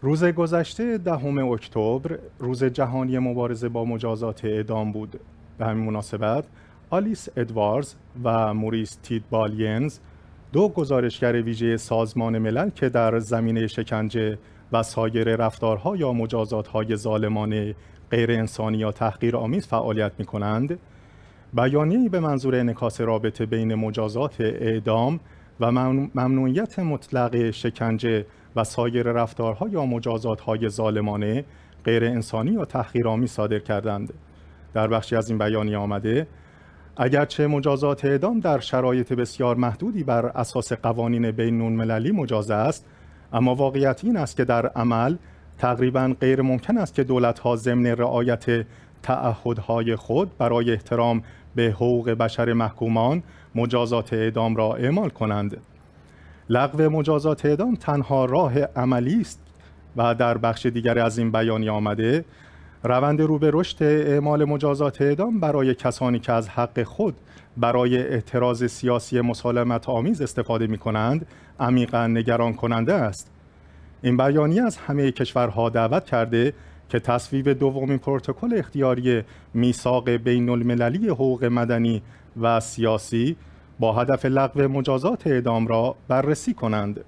روز گذشته دهم اکتبر روز جهانی مبارزه با مجازات اعدام بود به همین مناسبت آلیس ادوارز و موریس تید بالینز دو گزارشگر ویژه سازمان ملل که در زمینه شکنجه و سایر رفتارها یا مجازاتهای ظالمانه غیر انسانی یا تحقیر آمیز فعالیت می کنند بیانیه‌ای به منظور انعکاس رابطه بین مجازات اعدام و ممنوعیت مطلق شکنجه و سایر رفتارها یا مجازاتهای ظالمانه غیر انسانی یا تحقیرآمیز صادر کردند در بخشی از این بیانیه آمده اگرچه مجازات اعدام در شرایط بسیار محدودی بر اساس قوانین بین المللی مجاز است اما واقعیت این است که در عمل تقریبا غیر ممکن است که ها ضمن رعایت تعهدهای خود برای احترام به حقوق بشر محکومان مجازات اعدام را اعمال کنند لغو مجازات اعدام تنها راه عملی است و در بخش دیگر از این بیانیه آمده روند رو به رشد اعمال مجازات اعدام برای کسانی که از حق خود برای اعتراض سیاسی مسالمت آمیز استفاده می کنند عمیقا نگران کننده است این بیانیه از همه کشورها دعوت کرده که تصویب دومین پروتکل اختیاری میثاق بین المللی حقوق مدنی و سیاسی با هدف لغو مجازات اعدام را بررسی کنند.